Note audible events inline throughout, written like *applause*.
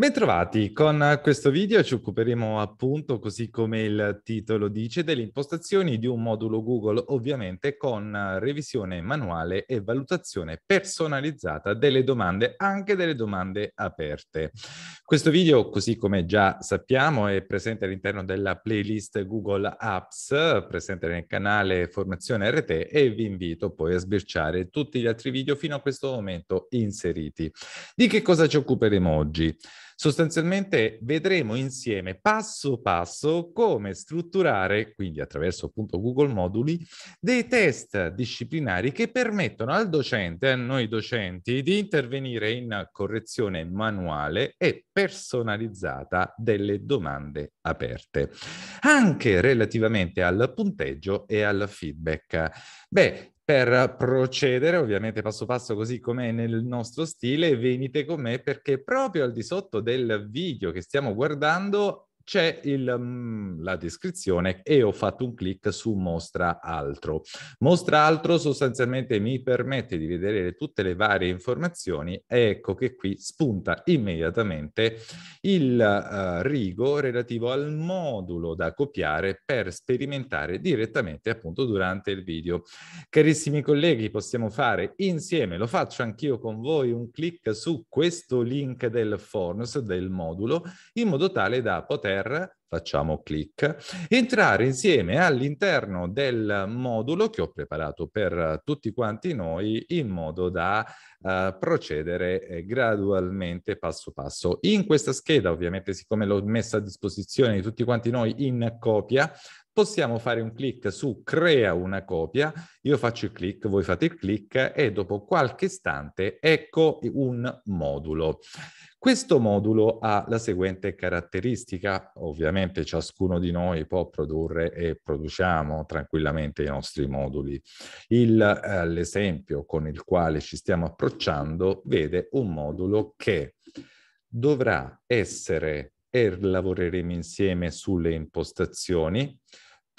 Bentrovati, con questo video ci occuperemo appunto, così come il titolo dice, delle impostazioni di un modulo Google, ovviamente con revisione manuale e valutazione personalizzata delle domande, anche delle domande aperte. Questo video, così come già sappiamo, è presente all'interno della playlist Google Apps, presente nel canale Formazione RT e vi invito poi a sbirciare tutti gli altri video fino a questo momento inseriti. Di che cosa ci occuperemo oggi? Sostanzialmente vedremo insieme passo passo come strutturare, quindi attraverso appunto Google Moduli, dei test disciplinari che permettono al docente, a noi docenti, di intervenire in correzione manuale e personalizzata delle domande aperte, anche relativamente al punteggio e al feedback. Beh, per procedere, ovviamente passo passo così come nel nostro stile, venite con me perché proprio al di sotto del video che stiamo guardando c'è il, mm, la descrizione e ho fatto un clic su mostra altro. Mostra altro sostanzialmente mi permette di vedere tutte le varie informazioni e ecco che qui spunta immediatamente il uh, rigo relativo al modulo da copiare per sperimentare direttamente appunto durante il video. Carissimi colleghi, possiamo fare insieme, lo faccio anch'io con voi, un clic su questo link del Forms, del modulo, in modo tale da poter per, facciamo clic, entrare insieme all'interno del modulo che ho preparato per tutti quanti noi in modo da uh, procedere eh, gradualmente passo passo. In questa scheda ovviamente siccome l'ho messa a disposizione di tutti quanti noi in copia possiamo fare un clic su crea una copia, io faccio il clic, voi fate il clic e dopo qualche istante ecco un modulo. Questo modulo ha la seguente caratteristica, ovviamente ciascuno di noi può produrre e produciamo tranquillamente i nostri moduli. Eh, l'esempio eh, con il quale ci stiamo approcciando vede un modulo che dovrà essere e er, lavoreremo insieme sulle impostazioni,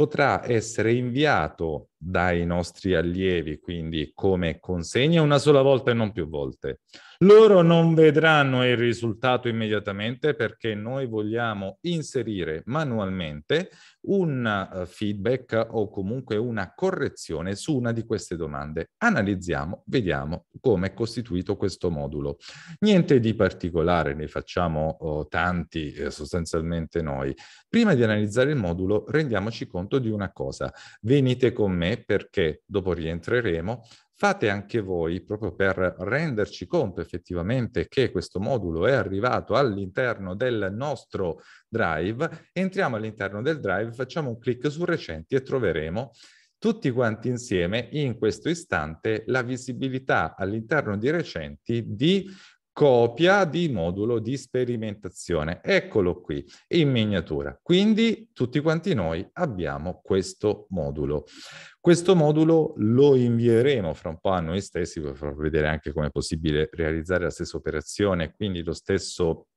potrà essere inviato dai nostri allievi, quindi come consegna una sola volta e non più volte. Loro non vedranno il risultato immediatamente perché noi vogliamo inserire manualmente un eh, feedback o comunque una correzione su una di queste domande. Analizziamo, vediamo come è costituito questo modulo. Niente di particolare, ne facciamo oh, tanti eh, sostanzialmente noi. Prima di analizzare il modulo rendiamoci conto di una cosa. Venite con me perché dopo rientreremo, fate anche voi proprio per renderci conto effettivamente che questo modulo è arrivato all'interno del nostro drive. Entriamo all'interno del drive, facciamo un clic su recenti e troveremo tutti quanti insieme in questo istante la visibilità all'interno di recenti di copia di modulo di sperimentazione. Eccolo qui, in miniatura. Quindi tutti quanti noi abbiamo questo modulo. Questo modulo lo invieremo fra un po' a noi stessi per far vedere anche come è possibile realizzare la stessa operazione, quindi lo stesso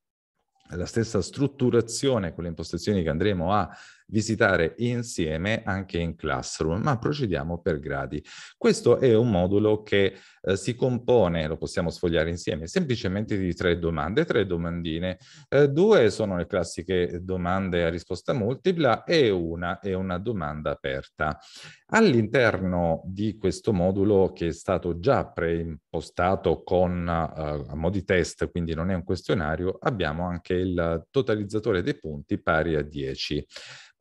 la stessa strutturazione con le impostazioni che andremo a visitare insieme anche in Classroom, ma procediamo per gradi. Questo è un modulo che eh, si compone, lo possiamo sfogliare insieme, semplicemente di tre domande, tre domandine. Eh, due sono le classiche domande a risposta multipla e una è una domanda aperta. All'interno di questo modulo che è stato già preimpostato con eh, a di test, quindi non è un questionario, abbiamo anche il totalizzatore dei punti pari a 10.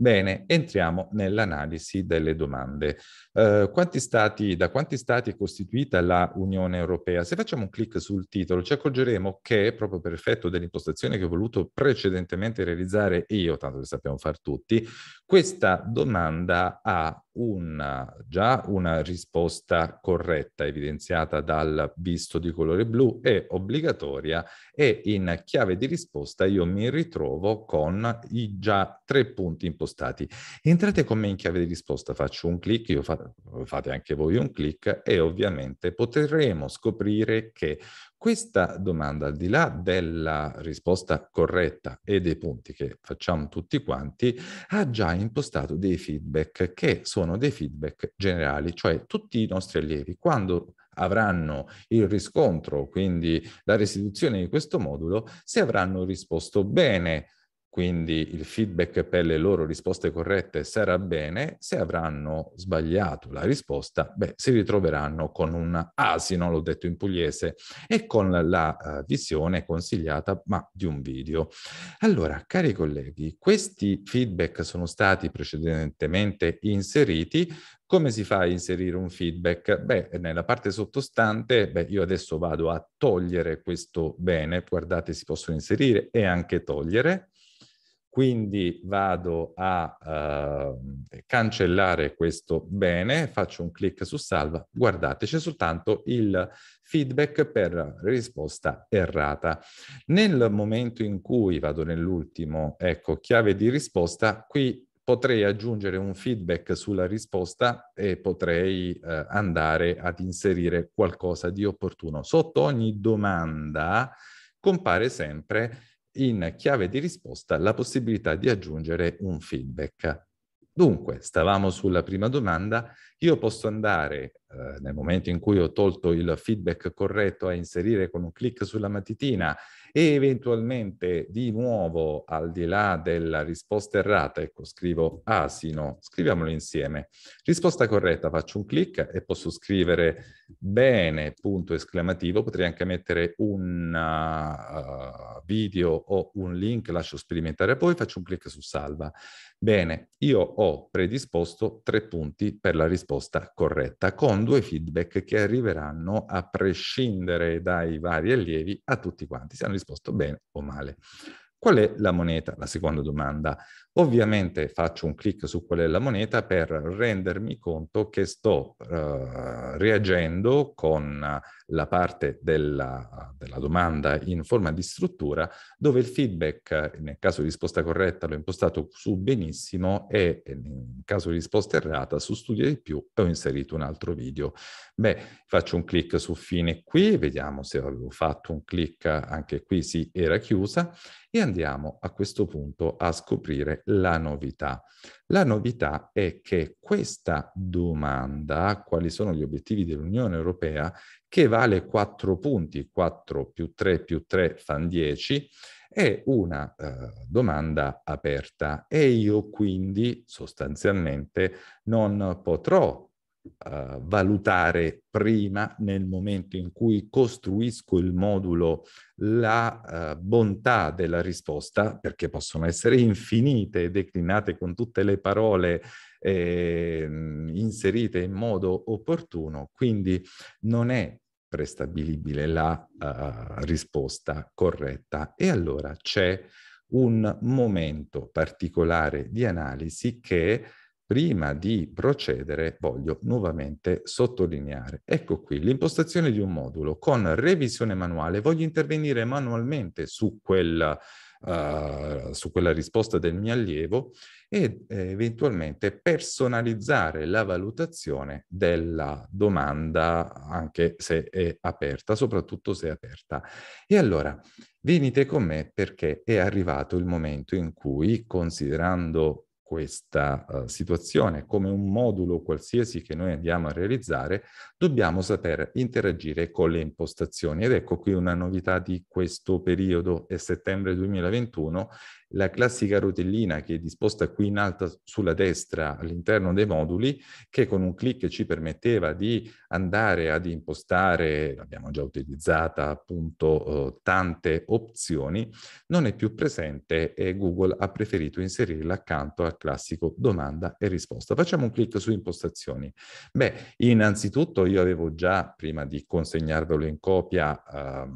Bene, entriamo nell'analisi delle domande. Eh, quanti stati, da quanti stati è costituita la Unione Europea? Se facciamo un clic sul titolo ci accorgeremo che, proprio per effetto dell'impostazione che ho voluto precedentemente realizzare io, tanto che sappiamo far tutti, questa domanda ha una, già una risposta corretta evidenziata dal visto di colore blu è obbligatoria e in chiave di risposta io mi ritrovo con i già tre punti impostati spostati. Entrate con me in chiave di risposta, faccio un clic, io fa- fate anche voi un clic e ovviamente potremo scoprire che questa domanda, al di là della risposta corretta e dei punti che facciamo tutti quanti, ha già impostato dei feedback che sono dei feedback generali, cioè tutti i nostri allievi quando avranno il riscontro, quindi la restituzione di questo modulo, se avranno risposto bene quindi il feedback per le loro risposte corrette sarà bene, se avranno sbagliato la risposta, beh, si ritroveranno con un asino, ah l'ho detto in pugliese, e con la uh, visione consigliata, ma di un video. Allora, cari colleghi, questi feedback sono stati precedentemente inseriti, come si fa a inserire un feedback? Beh, nella parte sottostante, beh, io adesso vado a togliere questo bene, guardate, si possono inserire e anche togliere, quindi vado a eh, cancellare questo bene, faccio un clic su salva, guardate c'è soltanto il feedback per risposta errata. Nel momento in cui vado nell'ultimo, ecco, chiave di risposta, qui potrei aggiungere un feedback sulla risposta e potrei eh, andare ad inserire qualcosa di opportuno. Sotto ogni domanda compare sempre in chiave di risposta la possibilità di aggiungere un feedback. Dunque, stavamo sulla prima domanda, io posso andare, eh, nel momento in cui ho tolto il feedback corretto, a inserire con un clic sulla matitina e eventualmente di nuovo, al di là della risposta errata, ecco, scrivo asino, ah, scriviamolo insieme. Risposta corretta, faccio un clic e posso scrivere Bene, punto esclamativo, potrei anche mettere un uh, video o un link, lascio sperimentare a voi, faccio un clic su salva. Bene, io ho predisposto tre punti per la risposta corretta, con due feedback che arriveranno a prescindere dai vari allievi a tutti quanti, se hanno risposto bene o male. Qual è la moneta? La seconda domanda. Ovviamente faccio un clic su qual è la moneta per rendermi conto che sto eh, reagendo con la parte della, della, domanda in forma di struttura dove il feedback nel caso di risposta corretta l'ho impostato su benissimo e nel caso di risposta errata su studia di più ho inserito un altro video. Beh, faccio un clic su fine qui, vediamo se avevo fatto un clic anche qui, sì, era chiusa, e andiamo a questo punto a scoprire la novità. La novità è che questa domanda, quali sono gli obiettivi dell'Unione Europea, che vale 4 punti, 4 più 3 più 3 fanno 10, è una eh, domanda aperta e io quindi sostanzialmente non potrò eh, valutare prima, nel momento in cui costruisco il modulo, la eh, bontà della risposta, perché possono essere infinite, declinate con tutte le parole eh, inserite in modo opportuno, quindi non è prestabilibile la uh, risposta corretta e allora c'è un momento particolare di analisi che Prima di procedere voglio nuovamente sottolineare, ecco qui, l'impostazione di un modulo con revisione manuale, voglio intervenire manualmente su quella, uh, su quella risposta del mio allievo e eh, eventualmente personalizzare la valutazione della domanda anche se è aperta, soprattutto se è aperta. E allora, venite con me perché è arrivato il momento in cui, considerando questa uh, situazione, come un modulo qualsiasi che noi andiamo a realizzare, dobbiamo saper interagire con le impostazioni. Ed ecco qui una novità di questo periodo, è settembre 2021, la classica rotellina che è disposta qui in alto sulla destra all'interno dei moduli, che con un clic ci permetteva di andare ad impostare, l'abbiamo già utilizzata appunto eh, tante opzioni, non è più presente e Google ha preferito inserirla accanto a al classico domanda e risposta. Facciamo un clic su impostazioni. Beh, innanzitutto io avevo già, prima di consegnarvelo in copia, eh,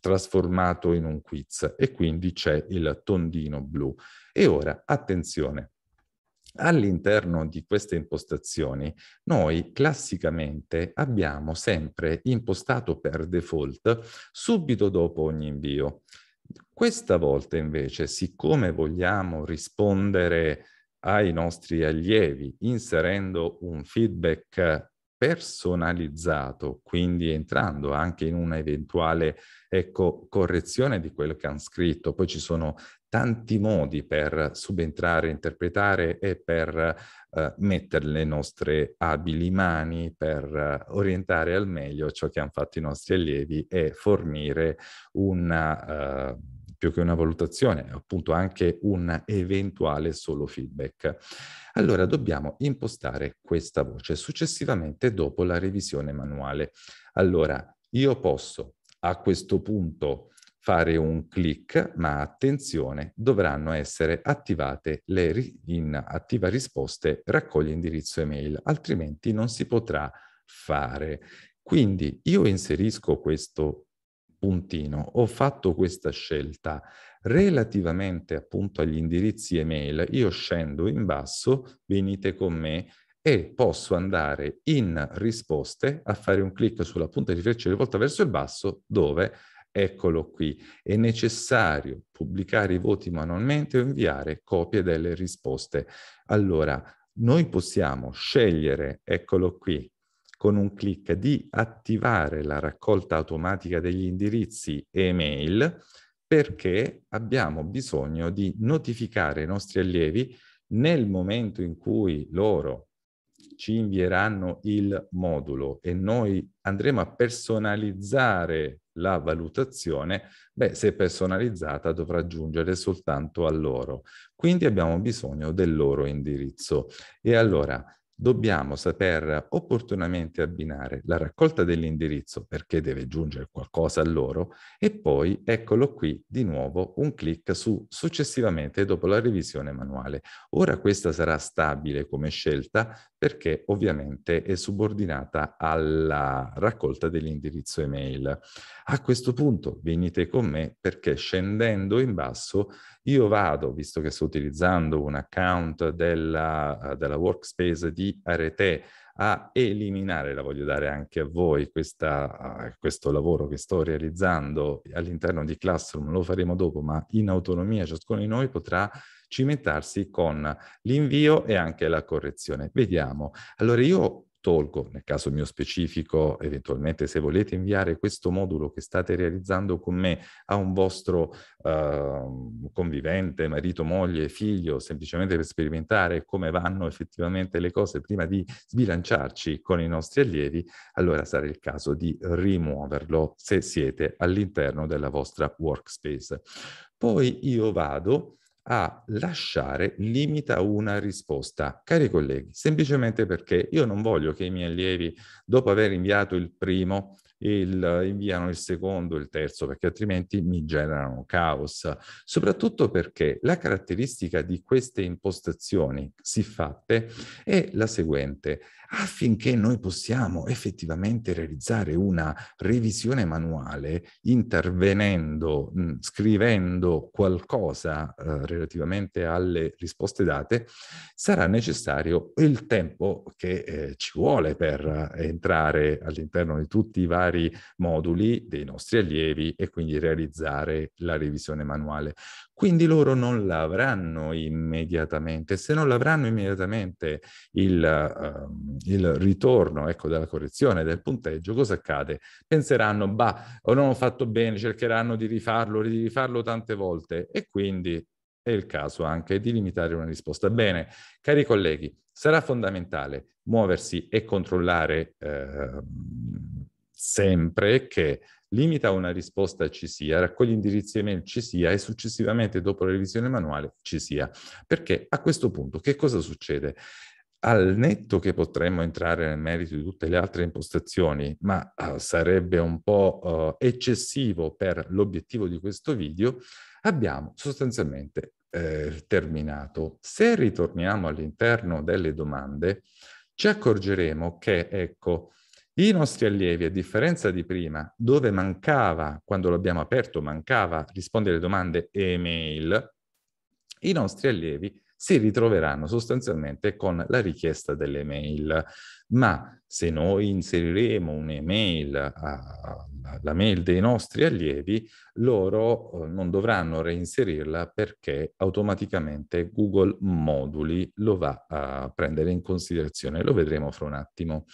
trasformato in un quiz e quindi c'è il tondino blu. E ora, attenzione, All'interno di queste impostazioni noi classicamente abbiamo sempre impostato per default subito dopo ogni invio. Questa volta invece, siccome vogliamo rispondere ai nostri allievi inserendo un feedback personalizzato, quindi entrando anche in una eventuale ecco, correzione di quello che hanno scritto. Poi ci sono tanti modi per subentrare, interpretare e per eh, mettere le nostre abili mani, per eh, orientare al meglio ciò che hanno fatto i nostri allievi e fornire una... Eh, più che una valutazione, appunto anche un eventuale solo feedback. Allora dobbiamo impostare questa voce successivamente dopo la revisione manuale. Allora io posso a questo punto fare un clic, ma attenzione, dovranno essere attivate le ri- in attiva risposte raccoglie indirizzo email, altrimenti non si potrà fare. Quindi io inserisco questo puntino, ho fatto questa scelta relativamente appunto agli indirizzi email, io scendo in basso, venite con me e posso andare in risposte a fare un clic sulla punta di freccia rivolta verso il basso dove Eccolo qui. È necessario pubblicare i voti manualmente o inviare copie delle risposte. Allora, noi possiamo scegliere, eccolo qui, con un clic di attivare la raccolta automatica degli indirizzi email perché abbiamo bisogno di notificare i nostri allievi nel momento in cui loro ci invieranno il modulo e noi andremo a personalizzare la valutazione, beh, se personalizzata dovrà giungere soltanto a loro. Quindi abbiamo bisogno del loro indirizzo. E allora dobbiamo saper opportunamente abbinare la raccolta dell'indirizzo perché deve giungere qualcosa a loro e poi eccolo qui di nuovo un clic su successivamente dopo la revisione manuale. Ora questa sarà stabile come scelta perché ovviamente è subordinata alla raccolta dell'indirizzo email. A questo punto venite con me perché scendendo in basso io vado, visto che sto utilizzando un account della, della workspace di Arete, a eliminare, la voglio dare anche a voi, questa, questo lavoro che sto realizzando all'interno di Classroom, lo faremo dopo, ma in autonomia ciascuno di noi potrà cimentarsi con l'invio e anche la correzione. Vediamo. Allora io tolgo, nel caso mio specifico, eventualmente se volete inviare questo modulo che state realizzando con me a un vostro eh, convivente, marito, moglie, figlio, semplicemente per sperimentare come vanno effettivamente le cose prima di sbilanciarci con i nostri allievi, allora sarà il caso di rimuoverlo se siete all'interno della vostra workspace. Poi io vado a lasciare limita una risposta. Cari colleghi, semplicemente perché io non voglio che i miei allievi, dopo aver inviato il primo, il, inviano il secondo, il terzo, perché altrimenti mi generano caos. Soprattutto perché la caratteristica di queste impostazioni siffatte è la seguente, affinché noi possiamo effettivamente realizzare una revisione manuale intervenendo, mh, scrivendo qualcosa eh, relativamente alle risposte date, sarà necessario il tempo che eh, ci vuole per entrare all'interno di tutti i vari moduli dei nostri allievi e quindi realizzare la revisione manuale. Quindi loro non l'avranno immediatamente. Se non l'avranno immediatamente il, uh, il ritorno ecco, dalla correzione del punteggio, cosa accade? Penseranno, bah, o non ho fatto bene, cercheranno di rifarlo, di rifarlo tante volte e quindi è il caso anche di limitare una risposta. Bene, cari colleghi, sarà fondamentale muoversi e controllare eh, sempre che limita una risposta ci sia, raccogli indirizzi email ci sia e successivamente dopo la revisione manuale ci sia. Perché a questo punto che cosa succede? Al netto che potremmo entrare nel merito di tutte le altre impostazioni, ma uh, sarebbe un po' uh, eccessivo per l'obiettivo di questo video, abbiamo sostanzialmente eh, terminato. Se ritorniamo all'interno delle domande, ci accorgeremo che, ecco, i nostri allievi, a differenza di prima, dove mancava, quando l'abbiamo aperto, mancava rispondere alle domande e mail, i nostri allievi si ritroveranno sostanzialmente con la richiesta delle mail ma se noi inseriremo un'email alla mail dei nostri allievi, loro eh, non dovranno reinserirla perché automaticamente Google Moduli lo va a prendere in considerazione. Lo vedremo fra un attimo.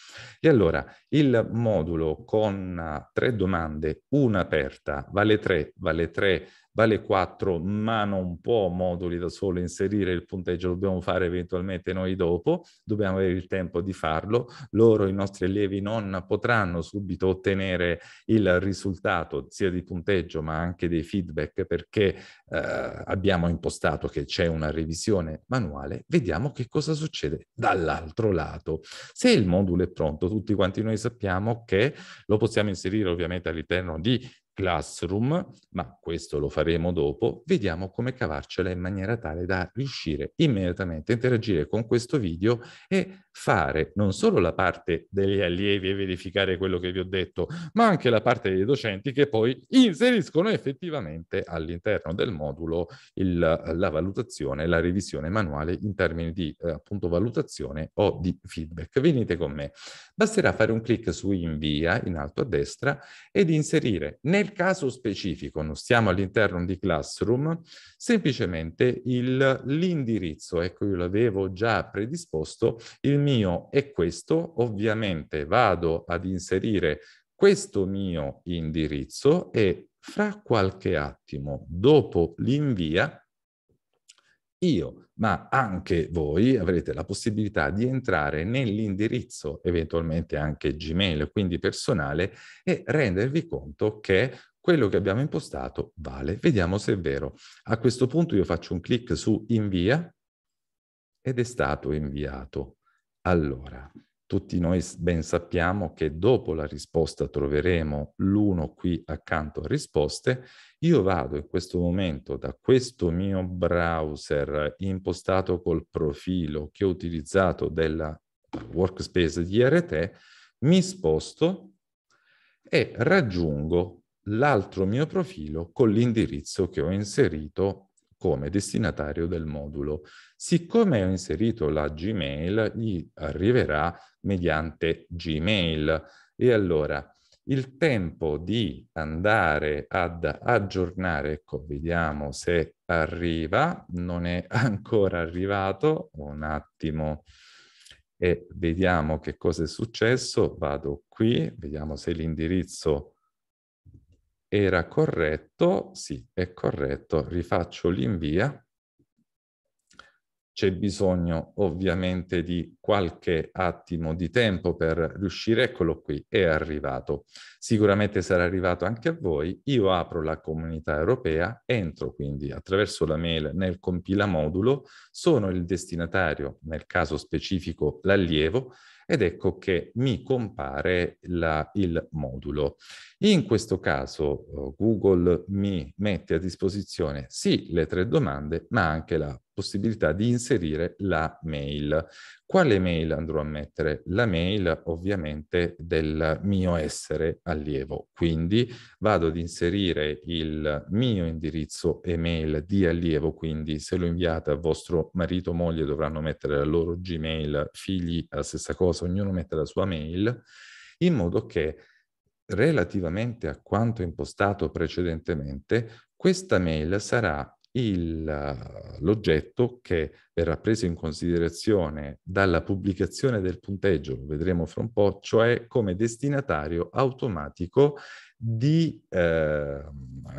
E allora, il modulo con eh, tre domande, una aperta, vale tre, vale tre, vale quattro, ma non può moduli da solo inserire il punteggio, lo dobbiamo fare eventualmente noi dopo, dobbiamo avere il tempo di farlo, loro, i nostri allievi, non potranno subito ottenere il risultato sia di punteggio ma anche dei feedback perché eh, abbiamo impostato che c'è una revisione manuale, vediamo che cosa succede dall'altro lato. Se il modulo è pronto, tutti quanti noi sappiamo che lo possiamo inserire ovviamente all'interno di Classroom, ma questo lo faremo dopo, vediamo come cavarcela in maniera tale da riuscire immediatamente a interagire con questo video e fare non solo la parte degli allievi e verificare quello che vi ho detto, ma anche la parte dei docenti che poi inseriscono effettivamente all'interno del modulo il, la valutazione, la revisione manuale in termini di eh, appunto valutazione o di feedback. Venite con me. Basterà fare un clic su invia in alto a destra ed inserire nel nel caso specifico, non stiamo all'interno di Classroom, semplicemente l'indirizzo, ecco io l'avevo già predisposto, il mio è questo, ovviamente vado ad inserire questo mio indirizzo e fra qualche attimo dopo l'invia io, ma anche voi avrete la possibilità di entrare nell'indirizzo, eventualmente anche Gmail, quindi personale, e rendervi conto che quello che abbiamo impostato vale. Vediamo se è vero. A questo punto io faccio un clic su invia ed è stato inviato. Allora, tutti noi ben sappiamo che dopo la risposta troveremo l'uno qui accanto a risposte. Io vado in questo momento da questo mio browser impostato col profilo che ho utilizzato della workspace di RT, mi sposto e raggiungo l'altro mio profilo con l'indirizzo che ho inserito come destinatario del modulo. Siccome ho inserito la Gmail, gli arriverà mediante Gmail. E allora il tempo di andare ad aggiornare, ecco, vediamo se arriva, non è *laughs* ancora arrivato, un attimo e vediamo che cosa è successo, vado qui, vediamo se l'indirizzo era corretto? Sì, è corretto. Rifaccio l'invia. C'è bisogno ovviamente di qualche attimo di tempo per riuscire, eccolo qui, è arrivato. Sicuramente sarà arrivato anche a voi. Io apro la comunità europea, entro quindi attraverso la mail nel compila modulo, sono il destinatario, nel caso specifico l'allievo, ed ecco che mi compare la, il modulo. In questo caso eh, Google mi mette a disposizione sì le tre domande, ma anche la possibilità di inserire la mail. Quale mail andrò a mettere? La mail ovviamente del mio essere allievo, quindi vado ad inserire il mio indirizzo email di allievo, quindi se lo inviate a vostro marito o moglie dovranno mettere la loro Gmail, figli la stessa cosa, ognuno mette la sua mail, in modo che relativamente a quanto impostato precedentemente, questa mail sarà l'oggetto che verrà preso in considerazione dalla pubblicazione del punteggio, lo vedremo fra un po', cioè come destinatario automatico di, eh,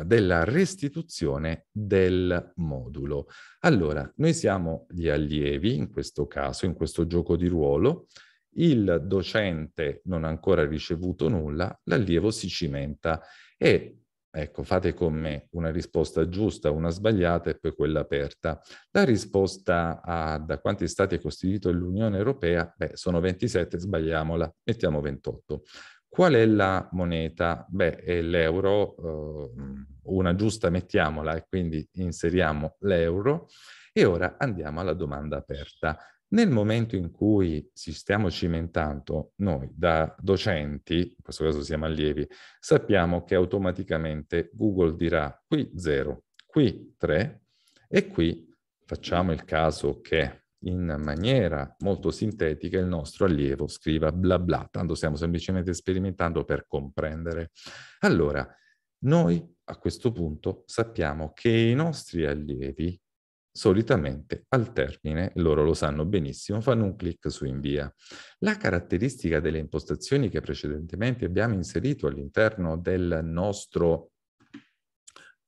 della restituzione del modulo. Allora, noi siamo gli allievi, in questo caso, in questo gioco di ruolo, il docente non ha ancora ricevuto nulla, l'allievo si cimenta e Ecco, fate con me una risposta giusta, una sbagliata e poi quella aperta. La risposta a da quanti stati è costituita l'Unione Europea, beh, sono 27, sbagliamola, mettiamo 28. Qual è la moneta? Beh, è l'euro, eh, una giusta mettiamola e quindi inseriamo l'euro. E ora andiamo alla domanda aperta. Nel momento in cui ci stiamo cimentando, noi da docenti, in questo caso siamo allievi, sappiamo che automaticamente Google dirà qui 0, qui 3 e qui facciamo il caso che in maniera molto sintetica il nostro allievo scriva bla bla, tanto stiamo semplicemente sperimentando per comprendere. Allora, noi a questo punto sappiamo che i nostri allievi solitamente al termine, loro lo sanno benissimo, fanno un clic su invia. La caratteristica delle impostazioni che precedentemente abbiamo inserito all'interno del nostro,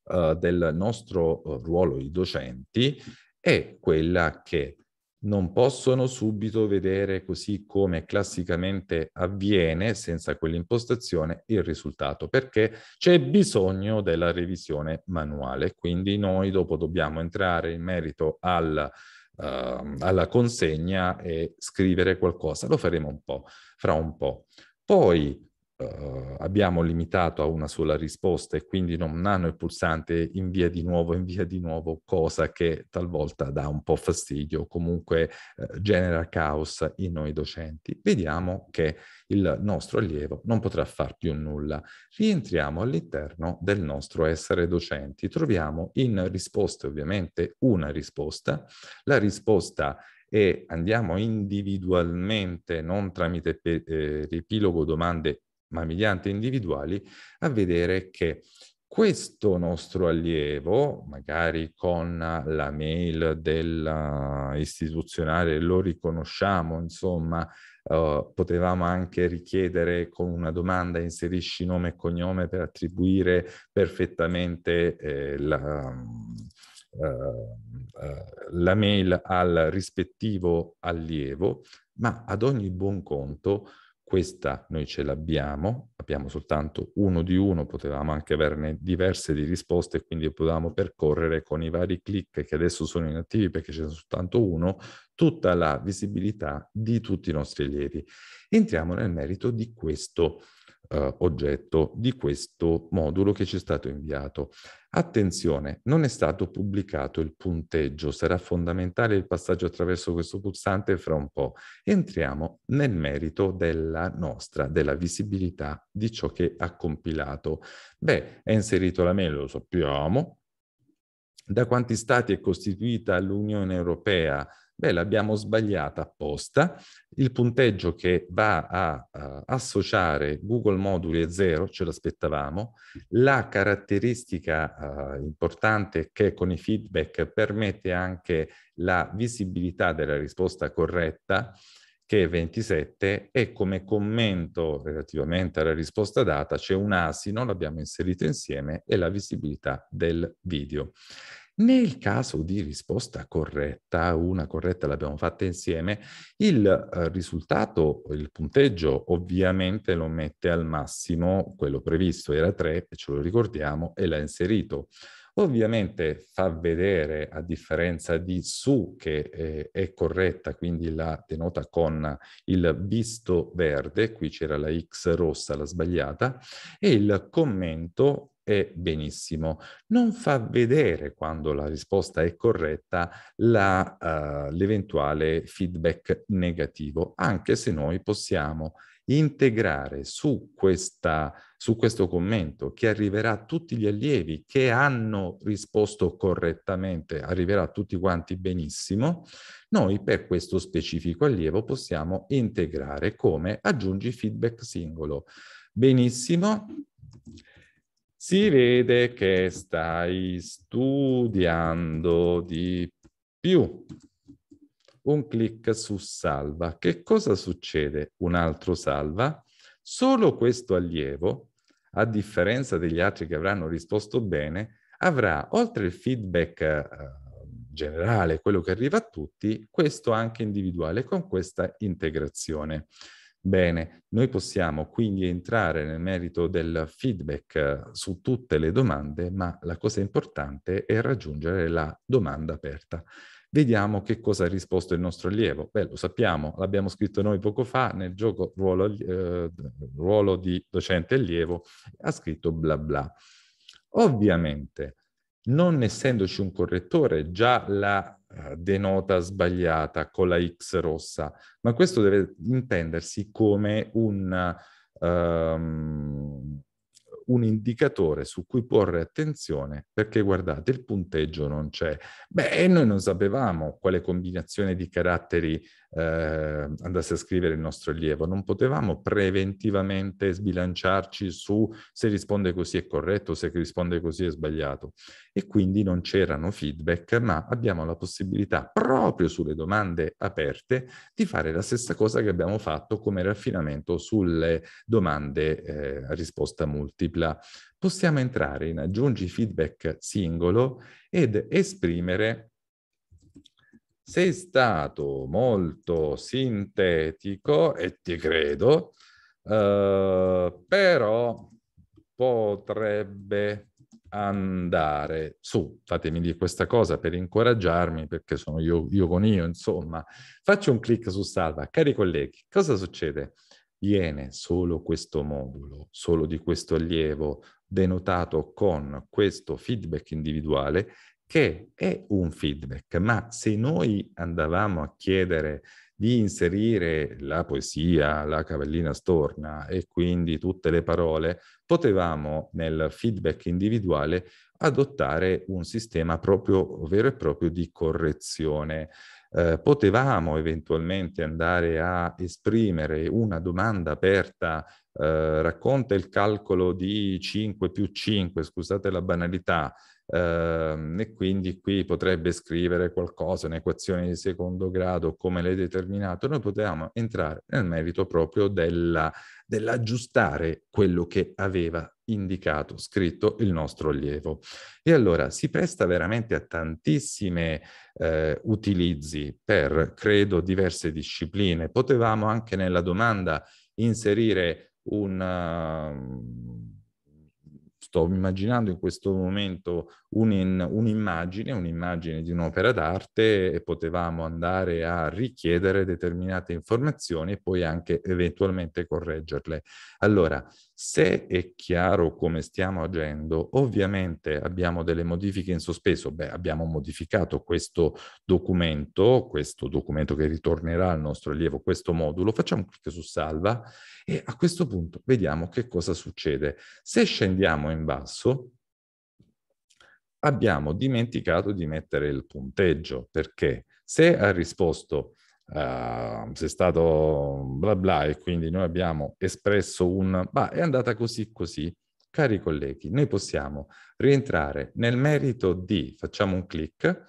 uh, del nostro eh, ruolo di docenti è quella che non possono subito vedere così come classicamente avviene, senza quell'impostazione, il risultato, perché c'è bisogno della revisione manuale. Quindi noi dopo dobbiamo entrare in merito al ehm, alla consegna e scrivere qualcosa. Lo faremo un po', fra un po'. Poi eh, abbiamo limitato a una sola risposta e quindi non hanno il pulsante invia di nuovo, invia di nuovo, cosa che talvolta dà un po' fastidio, comunque eh, genera caos in noi docenti. Vediamo che il nostro allievo non potrà far più nulla. Rientriamo all'interno del nostro essere docenti. Troviamo in risposte ovviamente una risposta. La risposta e andiamo individualmente, non tramite eh, riepilogo domande ma mediante individuali, a vedere che questo nostro allievo, magari con la mail dell'istituzionale, eh, lo riconosciamo, insomma, eh, potevamo anche richiedere con una domanda inserisci nome e cognome per attribuire perfettamente eh, la, eh, eh la mail al rispettivo allievo, ma ad ogni buon conto questa noi ce l'abbiamo, abbiamo soltanto uno di uno, potevamo anche averne diverse di risposte, quindi potevamo percorrere con i vari click che adesso sono inattivi perché c'è soltanto uno, tutta la visibilità di tutti i nostri allievi. Entriamo nel merito di questo eh, oggetto di questo modulo che ci è stato inviato. Attenzione, non è stato pubblicato il punteggio, sarà fondamentale il passaggio attraverso questo pulsante fra un po'. Entriamo nel merito della nostra, della visibilità di ciò che ha compilato. Beh, è inserito la mail, lo sappiamo. Da quanti stati è costituita l'Unione Europea? Beh, l'abbiamo sbagliata apposta. Il punteggio che va a, a eh, associare Google Moduli è zero, ce l'aspettavamo. La caratteristica uh, importante che con i feedback permette anche la visibilità della risposta corretta, che è 27, e come commento relativamente alla risposta data c'è un asino, l'abbiamo inserito insieme, e la visibilità del video. Nel caso di risposta corretta, una corretta l'abbiamo fatta insieme, il eh, risultato, il punteggio ovviamente lo mette al massimo, quello previsto era 3, ce lo ricordiamo, e l'ha inserito. Ovviamente fa vedere, a differenza di su che eh, è corretta, quindi la denota con il visto verde, qui c'era la X rossa, la sbagliata, e il commento e benissimo. Non fa vedere quando la risposta è corretta la, uh, l'eventuale feedback negativo, anche se noi possiamo integrare su, questa, su questo commento che arriverà a tutti gli allievi che hanno risposto correttamente, arriverà a tutti quanti benissimo, noi per questo specifico allievo possiamo integrare come aggiungi feedback singolo. Benissimo, si vede che stai studiando di più. Un clic su salva. Che cosa succede? Un altro salva. Solo questo allievo, a differenza degli altri che avranno risposto bene, avrà, oltre il feedback eh, generale, quello che arriva a tutti, questo anche individuale con questa integrazione. Bene, noi possiamo quindi entrare nel merito del feedback eh, su tutte le domande, ma la cosa importante è raggiungere la domanda aperta. Vediamo che cosa ha risposto il nostro allievo. Beh, lo sappiamo, l'abbiamo scritto noi poco fa nel gioco ruolo, eh, ruolo di docente allievo, ha scritto bla bla. Ovviamente, non essendoci un correttore, già la eh, denota sbagliata con la X rossa, ma questo deve intendersi come un, um, un, indicatore su cui porre attenzione perché guardate il punteggio non c'è. Beh, noi non sapevamo quale combinazione di caratteri eh, andasse a scrivere il nostro allievo, non potevamo preventivamente sbilanciarci su se risponde così è corretto, se risponde così è sbagliato. E quindi non c'erano feedback, ma abbiamo la possibilità proprio sulle domande aperte di fare la stessa cosa che abbiamo fatto come raffinamento sulle domande eh, a risposta multipla possiamo entrare in aggiungi feedback singolo ed esprimere sei stato molto sintetico e ti credo, eh, però potrebbe andare su. Fatemi dire questa cosa per incoraggiarmi, perché sono io, io con io, insomma. Faccio un clic su salva. Cari colleghi, cosa succede? Viene solo questo modulo, solo di questo allievo, denotato con questo feedback individuale che è un feedback, ma se noi andavamo a chiedere di inserire la poesia, la cavallina storna e quindi tutte le parole, potevamo nel feedback individuale adottare un sistema proprio vero e proprio di correzione. Eh, potevamo eventualmente andare a esprimere una domanda aperta, eh, racconta il calcolo di 5 più 5, scusate la banalità, Ehm, e quindi qui potrebbe scrivere qualcosa, un'equazione di secondo grado, come l'hai determinato, noi potevamo entrare nel merito proprio dell'aggiustare quello che aveva indicato, scritto il nostro allievo. E allora si presta veramente a tantissime eh, utilizzi per, credo, diverse discipline. Potevamo anche nella domanda inserire un um, sto immaginando in questo momento un'immagine, un'immagine di un'opera d'arte e potevamo andare a richiedere determinate informazioni e poi anche eventualmente correggerle. Allora, se è chiaro come stiamo agendo, ovviamente abbiamo delle modifiche in sospeso, beh, abbiamo modificato questo documento, questo documento che ritornerà al nostro allievo, questo modulo, facciamo un clic su salva e a questo punto vediamo che cosa succede. Se scendiamo in basso, abbiamo dimenticato di mettere il punteggio perché se ha risposto uh, è stato bla bla e quindi noi abbiamo espresso un ma è andata così così cari colleghi noi possiamo rientrare nel merito di facciamo un clic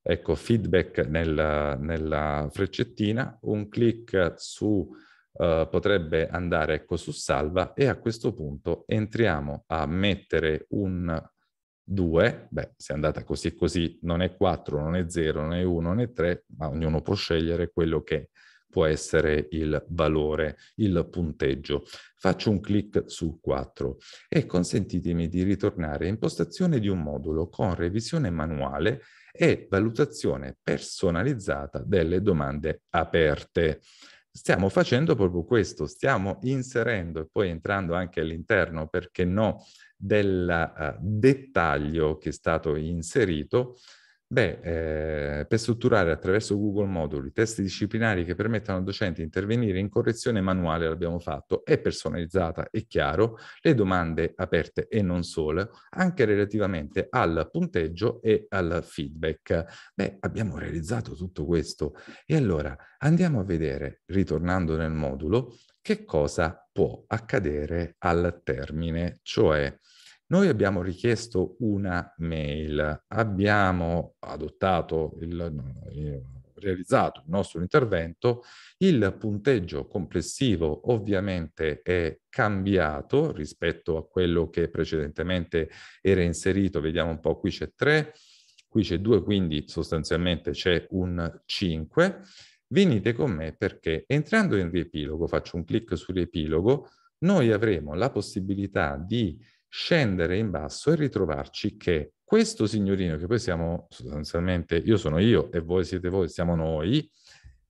ecco feedback nel, nella freccettina un clic su Uh, potrebbe andare ecco su salva e a questo punto entriamo a mettere un 2, beh, se è andata così e così, non è 4, non è 0, non è 1, non è 3, ma ognuno può scegliere quello che può essere il valore, il punteggio. Faccio un clic su 4 e consentitemi di ritornare a impostazione di un modulo con revisione manuale e valutazione personalizzata delle domande aperte. Stiamo facendo proprio questo, stiamo inserendo e poi entrando anche all'interno, perché no, del uh, dettaglio che è stato inserito, beh, eh, per strutturare attraverso Google Moduli test disciplinari che permettano al docente di intervenire in correzione manuale, l'abbiamo fatto, è personalizzata e chiaro, le domande aperte e non solo, anche relativamente al punteggio e al feedback. Beh, abbiamo realizzato tutto questo e allora andiamo a vedere, ritornando nel modulo, che cosa può accadere al termine, cioè noi abbiamo richiesto una mail, abbiamo adottato il, realizzato il nostro intervento, il punteggio complessivo ovviamente è cambiato rispetto a quello che precedentemente era inserito, vediamo un po', qui c'è 3, qui c'è 2, quindi sostanzialmente c'è un 5 venite con me perché entrando in riepilogo, faccio un clic su riepilogo, noi avremo la possibilità di scendere in basso e ritrovarci che questo signorino, che poi siamo sostanzialmente, io sono io e voi siete voi, siamo noi,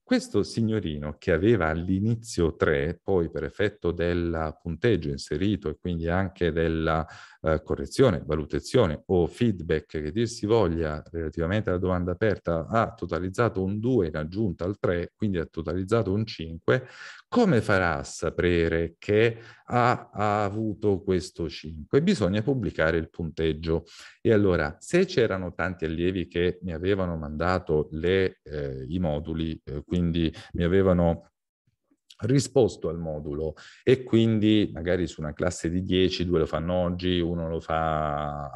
questo signorino che aveva all'inizio tre, poi per effetto del punteggio inserito e quindi anche della eh, correzione, valutazione o feedback che dir si voglia relativamente alla domanda aperta, ha totalizzato un 2 in aggiunta al 3, quindi ha totalizzato un 5, come farà a sapere che ha, ha, avuto questo 5? Bisogna pubblicare il punteggio. E allora, se c'erano tanti allievi che mi avevano mandato le, eh, i moduli, eh, quindi mi avevano risposto al modulo e quindi magari su una classe di 10, due lo fanno oggi, uno lo fa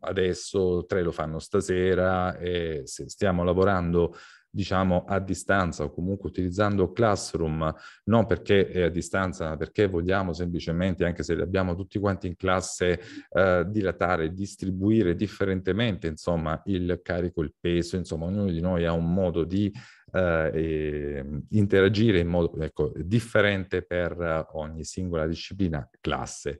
adesso, tre lo fanno stasera e se stiamo lavorando diciamo a distanza o comunque utilizzando Classroom, non perché è eh, a distanza, ma perché vogliamo semplicemente, anche se li abbiamo tutti quanti in classe, eh, dilatare, distribuire differentemente insomma il carico, il peso, insomma ognuno di noi ha un modo di eh, ehm, interagire in modo ecco, differente per ogni singola disciplina classe.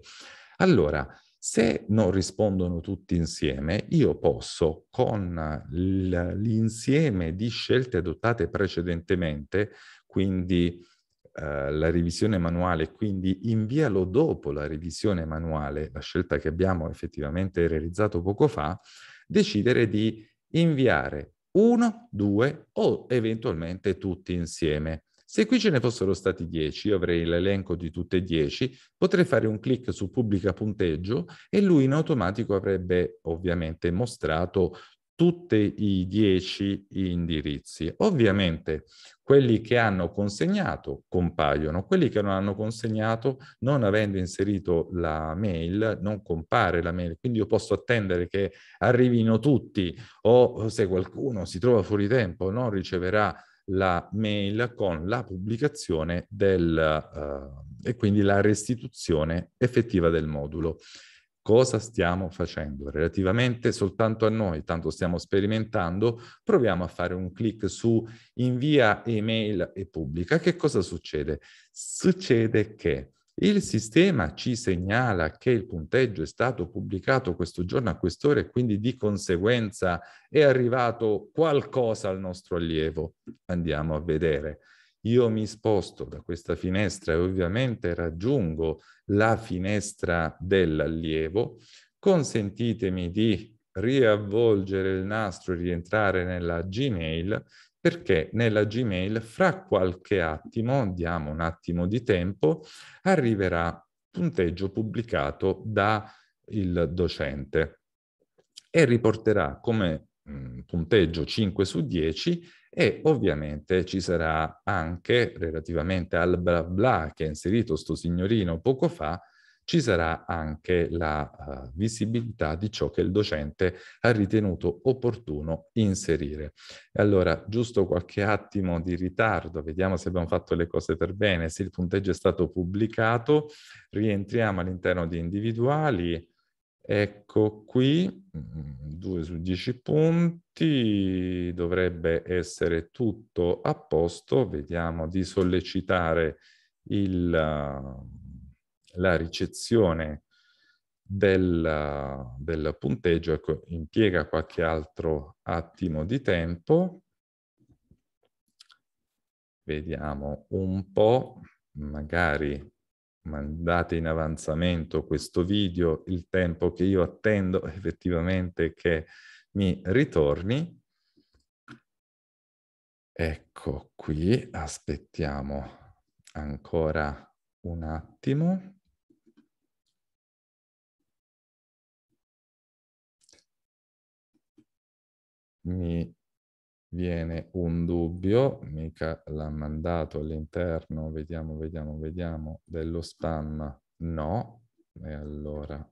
Allora, se non rispondono tutti insieme, io posso con l'insieme di scelte adottate precedentemente, quindi eh, la revisione manuale, quindi invialo dopo la revisione manuale, la scelta che abbiamo effettivamente realizzato poco fa, decidere di inviare uno, due o eventualmente tutti insieme. Se qui ce ne fossero stati 10, io avrei l'elenco di tutte e 10, potrei fare un clic su pubblica punteggio e lui in automatico avrebbe ovviamente mostrato tutti i 10 indirizzi. Ovviamente quelli che hanno consegnato compaiono, quelli che non hanno consegnato, non avendo inserito la mail, non compare la mail, quindi io posso attendere che arrivino tutti o se qualcuno si trova fuori tempo non riceverà la mail con la pubblicazione del, eh, e quindi la restituzione effettiva del modulo. Cosa stiamo facendo? Relativamente soltanto a noi, tanto stiamo sperimentando, proviamo a fare un clic su invia email e pubblica. Che cosa succede? Succede che il sistema ci segnala che il punteggio è stato pubblicato questo giorno a quest'ora e quindi di conseguenza è arrivato qualcosa al nostro allievo. Andiamo a vedere. Io mi sposto da questa finestra e ovviamente raggiungo la finestra dell'allievo. Consentitemi di riavvolgere il nastro e rientrare nella Gmail perché nella Gmail fra qualche attimo, diamo un attimo di tempo, arriverà punteggio pubblicato dal docente e riporterà come mm, punteggio 5 su 10 e ovviamente ci sarà anche relativamente al bla bla che ha inserito sto signorino poco fa ci sarà anche la uh, visibilità di ciò che il docente ha ritenuto opportuno inserire. Allora, giusto qualche attimo di ritardo, vediamo se abbiamo fatto le cose per bene, se il punteggio è stato pubblicato, rientriamo all'interno di individuali, Ecco qui, 2 mm, su 10 punti, dovrebbe essere tutto a posto. Vediamo di sollecitare il la ricezione del, del punteggio ecco, impiega qualche altro attimo di tempo. Vediamo un po', magari mandate in avanzamento questo video il tempo che io attendo effettivamente che mi ritorni. Ecco qui, aspettiamo ancora un attimo. mi viene un dubbio, mica l'ha mandato all'interno, vediamo, vediamo, vediamo, dello spam, no, e allora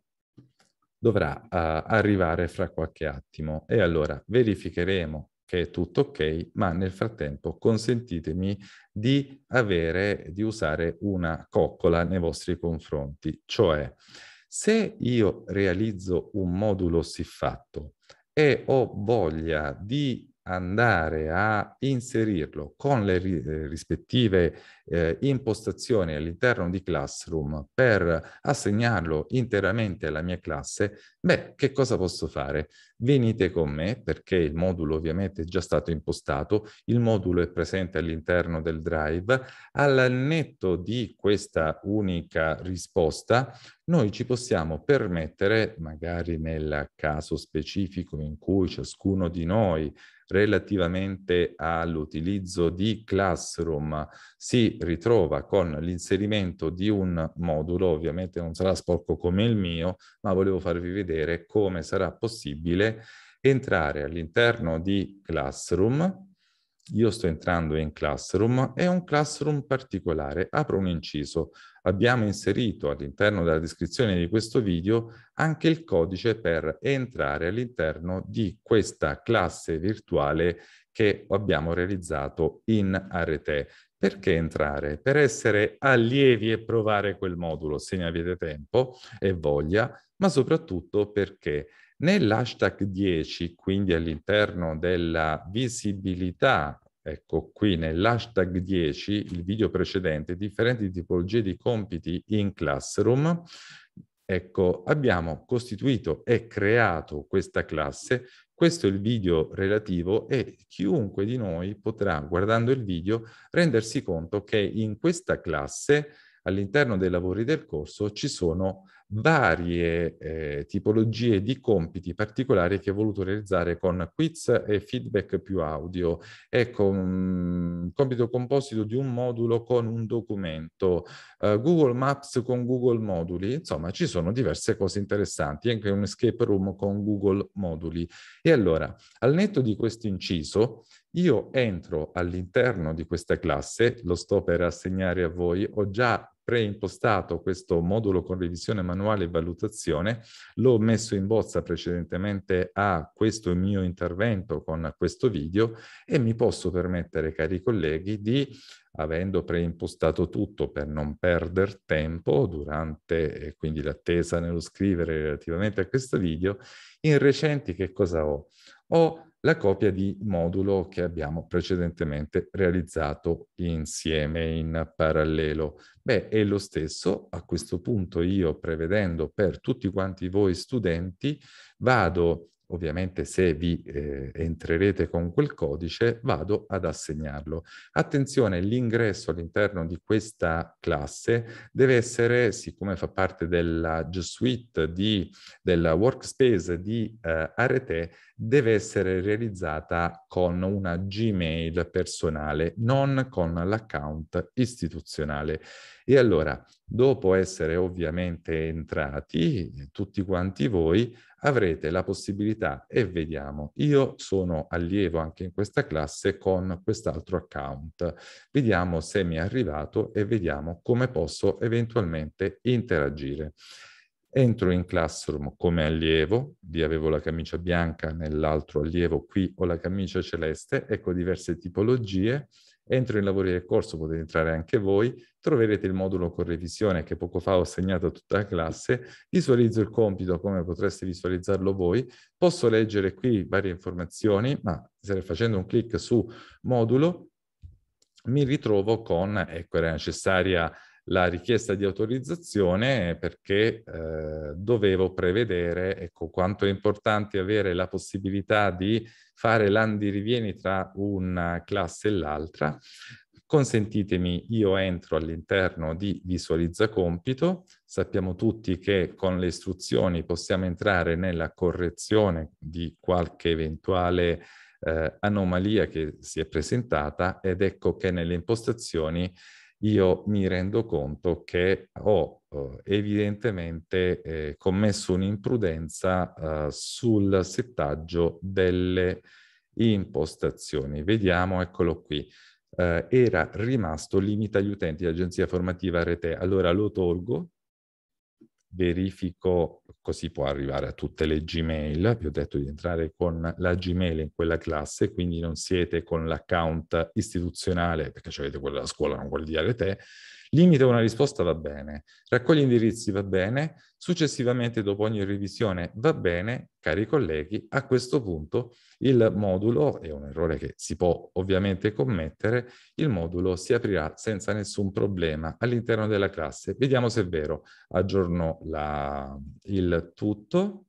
dovrà uh, arrivare fra qualche attimo e allora verificheremo che è tutto ok, ma nel frattempo consentitemi di avere, di usare una coccola nei vostri confronti, cioè se io realizzo un modulo siffatto e ho voglia di andare a inserirlo con le eh, rispettive eh, impostazioni all'interno di Classroom per assegnarlo interamente alla mia classe, beh, che cosa posso fare? Venite con me perché il modulo ovviamente è già stato impostato, il modulo è presente all'interno del drive, all'annetto di questa unica risposta noi ci possiamo permettere, magari nel caso specifico in cui ciascuno di noi relativamente all'utilizzo di Classroom si ritrova con l'inserimento di un modulo, ovviamente non sarà sporco come il mio, ma volevo farvi vedere come sarà possibile entrare all'interno di Classroom io sto entrando in Classroom, è un Classroom particolare. Apro un inciso. Abbiamo inserito all'interno della descrizione di questo video anche il codice per entrare all'interno di questa classe virtuale che abbiamo realizzato in Arete. Perché entrare? Per essere allievi e provare quel modulo, se ne avete tempo e voglia, ma soprattutto perché Nell'hashtag 10, quindi all'interno della visibilità, ecco qui nell'hashtag 10, il video precedente, differenti tipologie di compiti in Classroom, ecco abbiamo costituito e creato questa classe, questo è il video relativo e chiunque di noi potrà, guardando il video, rendersi conto che in questa classe, all'interno dei lavori del corso, ci sono varie eh, tipologie di compiti particolari che ho voluto realizzare con quiz e feedback più audio Ecco, con mm, compito composito di un modulo con un documento, eh, Google Maps con Google Moduli, insomma ci sono diverse cose interessanti, anche un escape room con Google Moduli. E allora, al netto di questo inciso, io entro all'interno di questa classe, lo sto per assegnare a voi, ho già preimpostato questo modulo con revisione manuale e valutazione, l'ho messo in bozza precedentemente a questo mio intervento con questo video e mi posso permettere, cari colleghi, di avendo preimpostato tutto per non perdere tempo durante eh, quindi l'attesa nello scrivere relativamente a questo video, in recenti che cosa ho? Ho la copia di modulo che abbiamo precedentemente realizzato insieme, in parallelo. Beh, è lo stesso, a questo punto io prevedendo per tutti quanti voi studenti, vado, ovviamente se vi eh, entrerete con quel codice, vado ad assegnarlo. Attenzione, l'ingresso all'interno di questa classe deve essere, siccome fa parte della G Suite, di, della Workspace di eh, Arete, deve essere realizzata con una Gmail personale, non con l'account istituzionale. E allora, dopo essere ovviamente entrati, tutti quanti voi avrete la possibilità e vediamo, io sono allievo anche in questa classe con quest'altro account, vediamo se mi è arrivato e vediamo come posso eventualmente interagire. Entro in classroom come allievo, lì avevo la camicia bianca, nell'altro allievo qui ho la camicia celeste, ecco diverse tipologie. Entro in lavori del corso, potete entrare anche voi, troverete il modulo con revisione che poco fa ho segnato a tutta la classe, visualizzo il compito come potreste visualizzarlo voi, posso leggere qui varie informazioni, ma facendo un clic su modulo mi ritrovo con, ecco era necessaria la richiesta di autorizzazione perché eh, dovevo prevedere ecco, quanto è importante avere la possibilità di fare l'andirivieni tra una classe e l'altra. Consentitemi, io entro all'interno di visualizza compito, sappiamo tutti che con le istruzioni possiamo entrare nella correzione di qualche eventuale eh, anomalia che si è presentata ed ecco che nelle impostazioni io mi rendo conto che ho eh, evidentemente eh, commesso un'imprudenza eh, sul settaggio delle impostazioni. Vediamo, eccolo qui. Eh, era rimasto limita agli utenti l'agenzia formativa rete. Allora lo tolgo, verifico così ecco, può arrivare a tutte le Gmail. Vi ho detto di entrare con la Gmail in quella classe, quindi non siete con l'account istituzionale, perché avete quello della scuola, non quello di Arete, Limita una risposta va bene, raccoglie indirizzi va bene, successivamente dopo ogni revisione va bene, cari colleghi, a questo punto il modulo, è un errore che si può ovviamente commettere, il modulo si aprirà senza nessun problema all'interno della classe. Vediamo se è vero, aggiorno la, il tutto,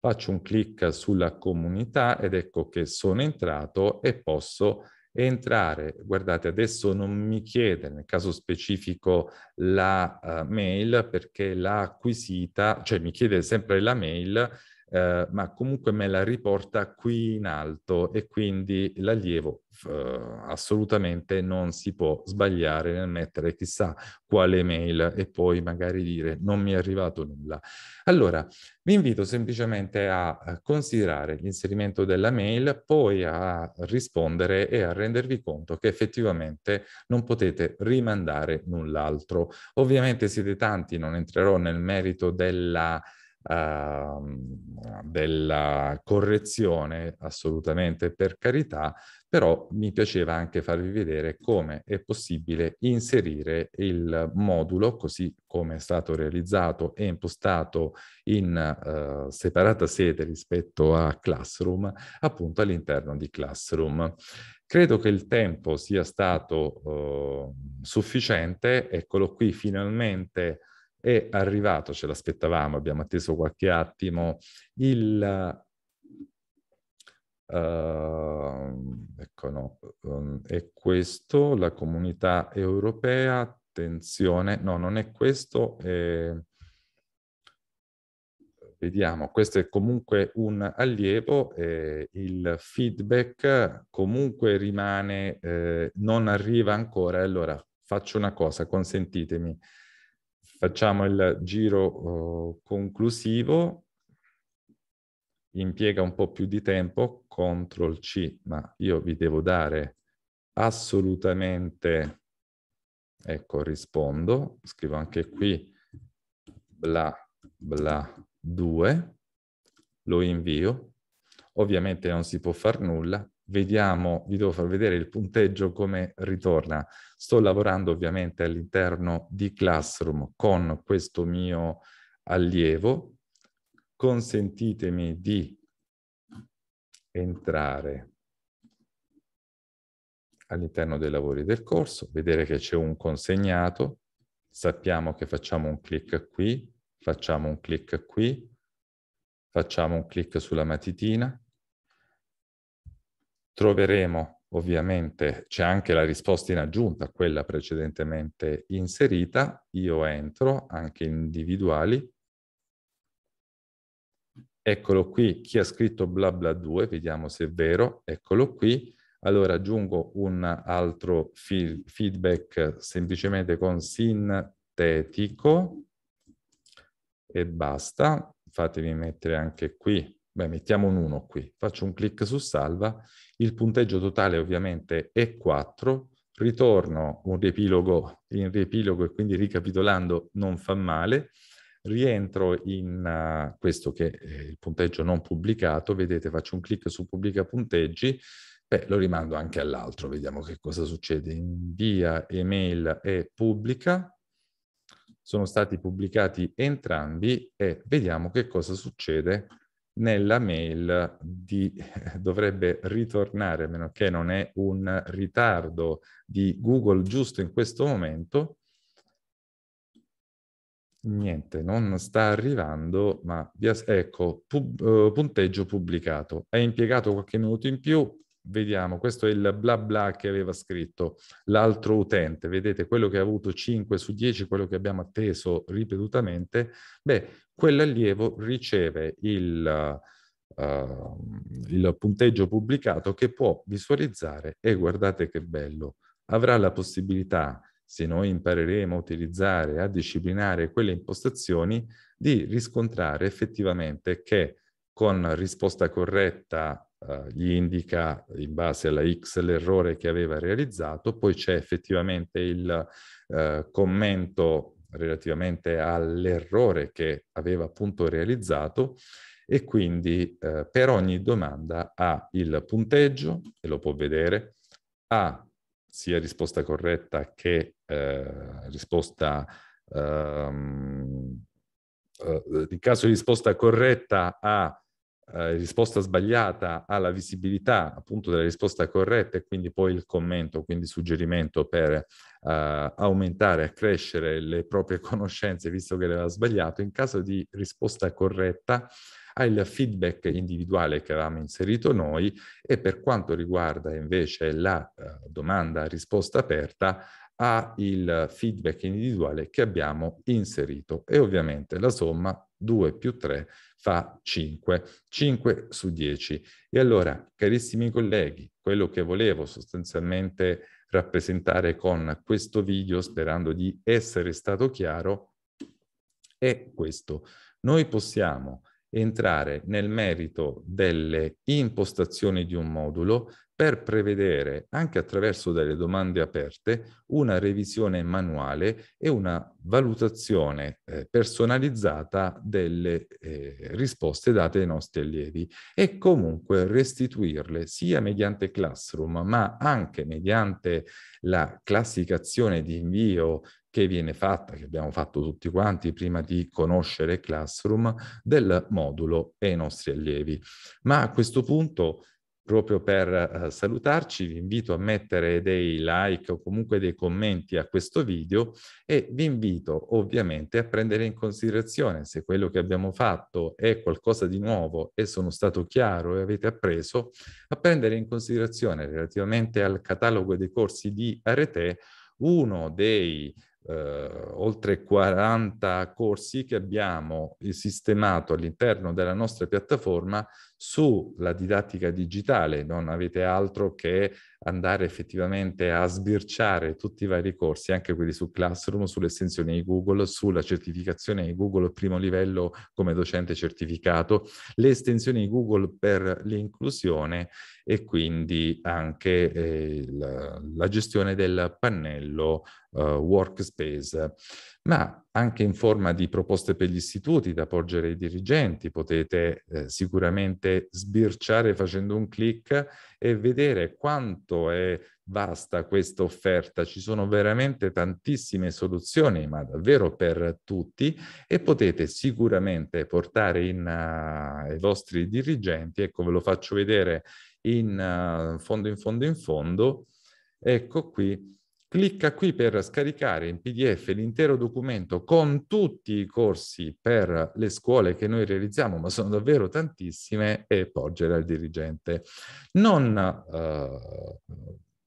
faccio un clic sulla comunità ed ecco che sono entrato e posso entrare, guardate adesso non mi chiede nel caso specifico la uh, mail perché l'ha acquisita, cioè mi chiede sempre la mail eh, ma comunque me la riporta qui in alto e quindi l'allievo eh, assolutamente non si può sbagliare nel mettere chissà quale mail e poi magari dire non mi è arrivato nulla. Allora, vi invito semplicemente a eh, considerare l'inserimento della mail, poi a rispondere e a rendervi conto che effettivamente non potete rimandare null'altro. Ovviamente siete tanti, non entrerò nel merito della Ehm, della correzione, assolutamente per carità, però mi piaceva anche farvi vedere come è possibile inserire il modulo, così come è stato realizzato e impostato in uh, separata sede rispetto a Classroom, appunto all'interno di Classroom. Credo che il tempo sia stato uh, sufficiente, eccolo qui finalmente è arrivato, ce l'aspettavamo, abbiamo atteso qualche attimo, il... Uh, ecco no, um, è questo, la comunità europea, attenzione, no, non è questo, è... vediamo, questo è comunque un allievo, eh, il feedback comunque rimane, eh, non arriva ancora, allora faccio una cosa, consentitemi, Facciamo il giro uh, conclusivo, impiega un po' più di tempo, CTRL C, ma io vi devo dare assolutamente, ecco, rispondo, scrivo anche qui, bla bla 2, lo invio, ovviamente non si può fare nulla, vediamo, vi devo far vedere il punteggio come ritorna. Sto lavorando ovviamente all'interno di Classroom con questo mio allievo. Consentitemi di entrare all'interno dei lavori del corso, vedere che c'è un consegnato, sappiamo che facciamo un clic qui, facciamo un clic qui, facciamo un clic sulla matitina, Troveremo ovviamente, c'è anche la risposta in aggiunta a quella precedentemente inserita, io entro anche individuali, eccolo qui, chi ha scritto bla bla 2, vediamo se è vero, eccolo qui, allora aggiungo un altro feedback semplicemente con sintetico e basta, fatemi mettere anche qui beh, mettiamo un 1 qui, faccio un clic su salva, il punteggio totale ovviamente è 4, ritorno un riepilogo in riepilogo e quindi ricapitolando non fa male, rientro in uh, questo che è eh, il punteggio non pubblicato, vedete faccio un clic su pubblica punteggi, beh, lo rimando anche all'altro, vediamo che cosa succede, invia email e pubblica, sono stati pubblicati entrambi e vediamo che cosa succede nella mail di, *laughs* dovrebbe ritornare, a meno che non è un ritardo di Google giusto in questo momento. Niente, non sta arrivando, ma ecco, pub, eh, punteggio pubblicato. È impiegato qualche minuto in più, vediamo, questo è il bla bla che aveva scritto l'altro utente, vedete quello che ha avuto 5 su 10, quello che abbiamo atteso ripetutamente, beh, quell'allievo riceve il, uh, il punteggio pubblicato che può visualizzare e guardate che bello, avrà la possibilità, se noi impareremo a utilizzare, a disciplinare quelle impostazioni, di riscontrare effettivamente che con risposta corretta eh, gli indica in base alla X l'errore che aveva realizzato, poi c'è effettivamente il eh, commento relativamente all'errore che aveva appunto realizzato e quindi eh, per ogni domanda ha il punteggio, e lo può vedere, ha sia risposta corretta che eh, risposta... Ehm, eh, in caso di risposta corretta ha eh, risposta sbagliata alla visibilità appunto della risposta corretta e quindi poi il commento, quindi suggerimento per eh, aumentare, accrescere le proprie *laughs* conoscenze visto che l'aveva sbagliato, in caso di risposta corretta al feedback individuale che avevamo inserito noi e per quanto riguarda invece la eh, domanda risposta aperta ha il feedback individuale che abbiamo inserito e ovviamente la somma 2 più 3 fa 5, 5 su 10. E allora, carissimi colleghi, quello che volevo sostanzialmente rappresentare con questo video, sperando di essere stato chiaro, è questo. Noi possiamo entrare nel merito delle impostazioni di un modulo per prevedere, anche attraverso delle domande aperte, una revisione manuale e una valutazione eh, personalizzata delle eh, risposte date ai nostri allievi e comunque restituirle sia mediante Classroom ma anche mediante la classificazione di invio che viene fatta, che abbiamo fatto tutti quanti prima di conoscere Classroom, del modulo e i nostri allievi. Ma a questo punto Proprio per eh, salutarci vi invito a mettere dei like o comunque dei commenti a questo video e vi invito ovviamente a prendere in considerazione se quello che abbiamo fatto è qualcosa di nuovo e sono stato chiaro e avete appreso, a prendere in considerazione relativamente al catalogo dei corsi di Arete uno dei eh, oltre 40 corsi che abbiamo eh, sistemato all'interno della nostra piattaforma sulla didattica digitale, non avete altro che andare effettivamente a sbirciare tutti i vari corsi, anche quelli su Classroom, sull'estensione di Google, sulla certificazione di Google primo livello come docente certificato, le estensioni di Google per l'inclusione e quindi anche eh, la, la, gestione del pannello eh, Workspace ma anche in forma di proposte per gli istituti da porgere ai dirigenti. Potete eh, sicuramente sbirciare facendo un clic e vedere quanto è vasta questa offerta. Ci sono veramente tantissime soluzioni, ma davvero per tutti, e potete sicuramente portare in, uh, eh, ai vostri dirigenti, ecco ve lo faccio vedere in uh, fondo in fondo in fondo, ecco qui Clicca qui per scaricare in PDF l'intero documento con tutti i corsi per le scuole che noi realizziamo, ma sono davvero tantissime, e porgere al dirigente. Non eh,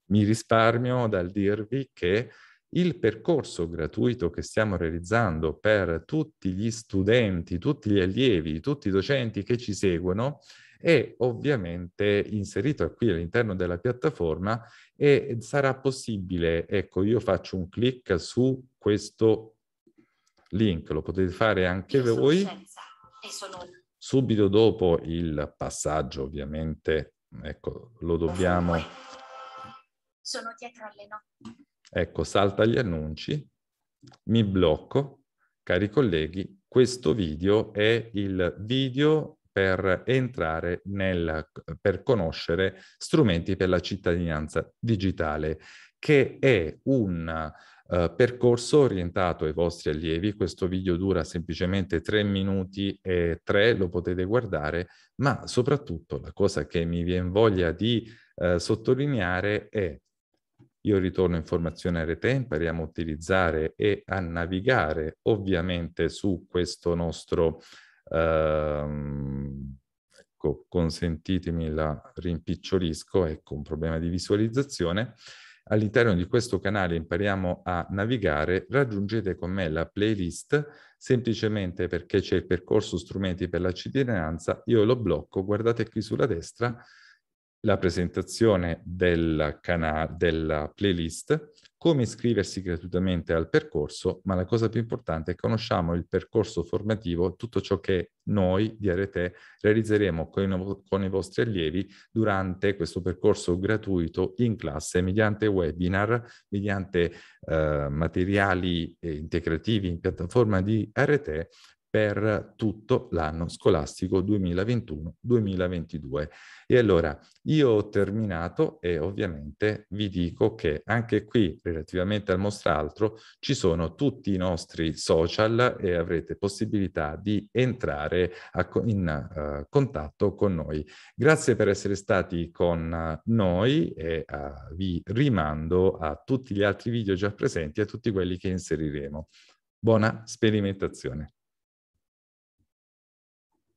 mi risparmio dal dirvi che il percorso gratuito che stiamo realizzando per tutti gli studenti, tutti gli allievi, tutti i docenti che ci seguono è ovviamente inserito qui all'interno della piattaforma e sarà possibile, ecco, io faccio un clic su questo link, lo potete fare anche io voi, subito dopo il passaggio ovviamente, ecco, lo dobbiamo... Sono dietro alle no. Ecco, salta gli annunci, mi blocco, cari colleghi, questo video è il video per entrare nel, per conoscere strumenti per la cittadinanza digitale, che è un Uh, percorso orientato ai vostri allievi. Questo video dura semplicemente tre minuti e tre, lo potete guardare, ma soprattutto la cosa che mi viene voglia di uh, sottolineare è io ritorno in formazione a rete, impariamo a utilizzare e a navigare ovviamente su questo nostro Ehm, ecco, consentitemi la rimpicciolisco, ecco un problema di visualizzazione. All'interno di questo canale impariamo a navigare, raggiungete con me la playlist semplicemente perché c'è il percorso strumenti per la cittadinanza, io lo blocco, guardate qui sulla destra la presentazione della, della playlist, come iscriversi gratuitamente al percorso, ma la cosa più importante è che conosciamo il percorso formativo, tutto ciò che noi di RT realizzeremo con i, con i vostri allievi durante questo percorso gratuito in classe mediante webinar, mediante eh, materiali eh, integrativi in piattaforma di RT per tutto l'anno scolastico 2021-2022. E allora io ho terminato e ovviamente vi dico che anche qui relativamente al mostraltro ci sono tutti i nostri social e avrete possibilità di entrare a, in uh, contatto con noi. Grazie per essere stati con noi e uh, vi rimando a tutti gli altri video già presenti e a tutti quelli che inseriremo. Buona sperimentazione.